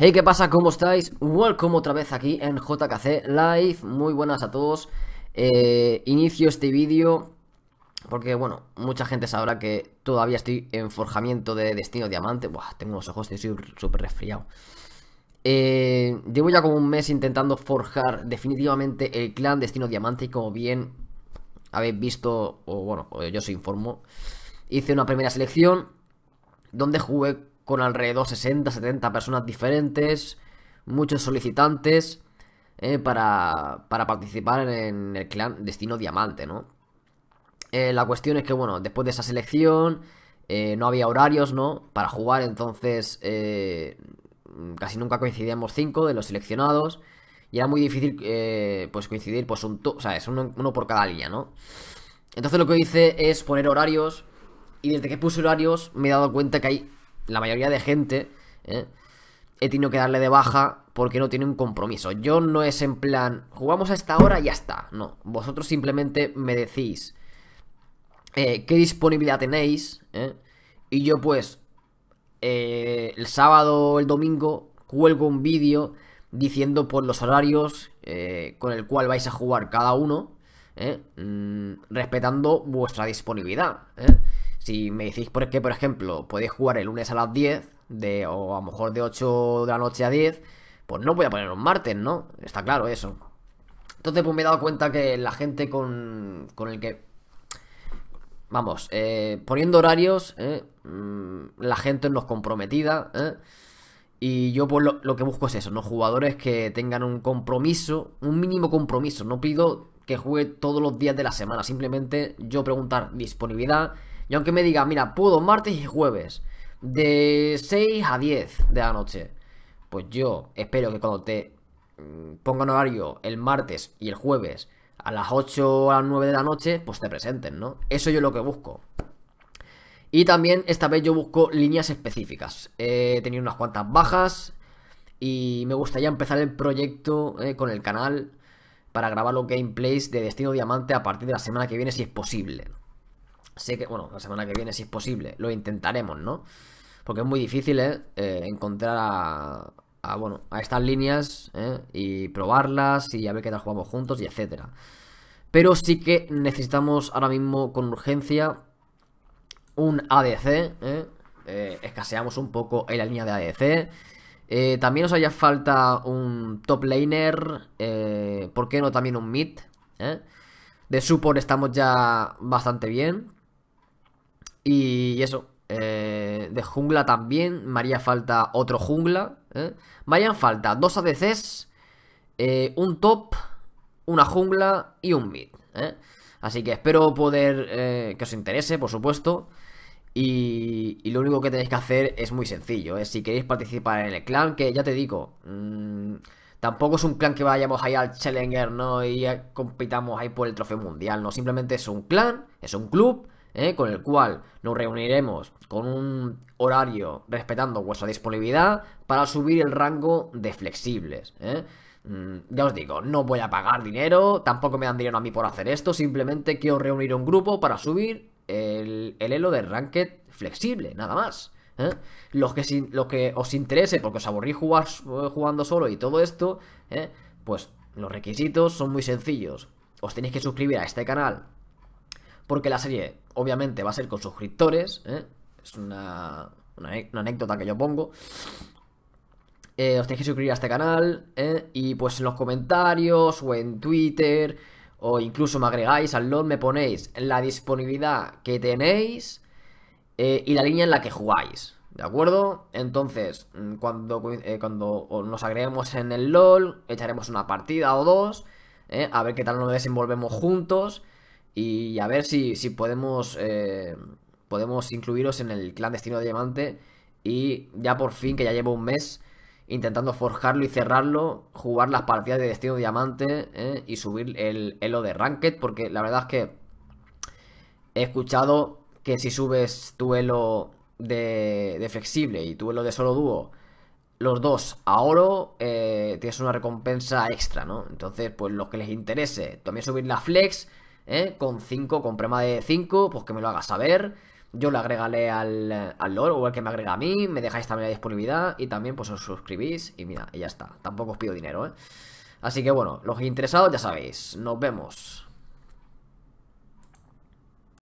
Hey, ¿qué pasa? ¿Cómo estáis? Welcome otra vez aquí en JKC Live. Muy buenas a todos. Eh, inicio este vídeo porque, bueno, mucha gente sabrá que todavía estoy en forjamiento de Destino Diamante. Buah, tengo los ojos, estoy súper resfriado. Eh, llevo ya como un mes intentando forjar definitivamente el clan Destino Diamante y como bien habéis visto, o bueno, yo os informo, hice una primera selección donde jugué con alrededor 60, 70 personas diferentes, muchos solicitantes eh, para, participar en el clan Destino Diamante, ¿no? Eh, la cuestión es que, bueno, después de esa selección eh, no había horarios, ¿no? Para jugar, entonces casi nunca coincidíamos cinco de los seleccionados y era muy difícil pues coincidir pues un o sea, es uno, uno, por cada línea no entonces lo que hice es poner horarios y desde que puse horarios me he dado cuenta que hay la mayoría de gente, ¿eh? he tenido que darle de baja porque no tiene un compromiso. Yo no es en plan, jugamos a esta hora y ya está. No, vosotros simplemente me decís eh, qué disponibilidad tenéis ¿Eh? y yo pues el sábado o el domingo cuelgo un vídeo diciendo por los horarios con el cual vais a jugar cada uno, mm, respetando vuestra disponibilidad. ¿eh? Si me decís por qué por ejemplo, podéis jugar el lunes a las 10, de, o a lo mejor de 8 de la noche a 10, pues no voy a poner un martes, ¿no? Está claro eso. Entonces, pues me he dado cuenta que la gente con, con el que. Vamos, eh, poniendo horarios, eh, mm, la gente no es comprometida, eh, Y yo pues lo, que busco es eso, los Jugadores que tengan un compromiso, un mínimo compromiso. No pido que juegue todos los días de la semana, simplemente yo preguntar disponibilidad, y aunque me diga, mira, puedo martes y jueves, de 6 a 10 de la noche, pues yo espero que cuando te mm, pongan horario el martes y el jueves a las 8 o a las 9 de la noche, pues te presenten, ¿no? Eso yo es lo que busco. Y también esta vez yo busco líneas específicas. Eh, he tenido unas cuantas bajas y me gustaría empezar el proyecto eh, con el canal para grabar los gameplays de Destino Diamante a partir de la semana que viene si es posible. Sé que, bueno, la semana que viene, si es posible, lo intentaremos, ¿no? Porque es muy difícil, ¿eh? eh encontrar a, bueno, a estas líneas ¿eh? y probarlas y a ver qué tal jugamos juntos y etcétera. Pero sí que necesitamos ahora mismo con urgencia un ADC, ¿eh? ¿eh? escaseamos un poco en la línea de ADC. también nos haría falta un top laner, ¿por qué no también un mid? De support estamos ya bastante bien. Y eso, eh, de jungla también. María falta otro jungla. ¿eh? falta dos ADCs, eh, un top, una jungla y un mid. ¿eh? Así que espero poder que os interese, por supuesto. Y, lo único que tenéis que hacer es muy sencillo. Si queréis participar en el clan, que ya te digo, mm, tampoco es un clan que vayamos ahí al Challenger, ¿no? Y compitamos ahí por el trofeo mundial, ¿no? Simplemente es un clan, es un club ¿eh? con el cual nos reuniremos con un horario respetando vuestra disponibilidad para subir el rango de flexibles. ¿eh? Mm, ya os digo, no voy a pagar dinero, tampoco me dan dinero a mí por hacer esto, simplemente quiero reunir un grupo para subir el, el elo del ranked flexible, nada más. ¿eh? Los, que que os interese, porque os aburrí jugando solo y todo esto, pues los requisitos son muy sencillos. Os tenéis que suscribir a este canal, porque la serie obviamente va a ser con suscriptores, ¿eh? es una, anécdota que yo pongo. Eh, os tenéis que suscribir a este canal ¿eh? y pues en los comentarios o en Twitter o incluso me agregáis al LOL, me ponéis la disponibilidad que tenéis y la línea en la que jugáis. ¿De acuerdo? Entonces, mm, cuando, cuando nos agreguemos en el LOL, echaremos una partida o dos, a ver qué tal nos desenvolvemos juntos. Y a ver si, si podemos, eh, podemos incluiros en el clan Destino de Diamante. Y ya por fin, que ya llevo un mes intentando forjarlo y cerrarlo, jugar las partidas de Destino de Diamante eh, y subir el elo de Ranked, porque la verdad es que he escuchado que si subes tu elo de, flexible y tu elo de solo dúo, los dos a oro, eh, tienes una recompensa extra, ¿no? Entonces, pues los que les interese, también subir la flex ¿eh? con 5, con prema de 5, pues que me lo haga saber. Yo le agregaré al, al o al que me agrega a mí, me dejáis también la disponibilidad y también pues os suscribís y mira, y ya está. Tampoco os pido dinero, ¿eh? Así que bueno, los interesados ya sabéis. Nos vemos.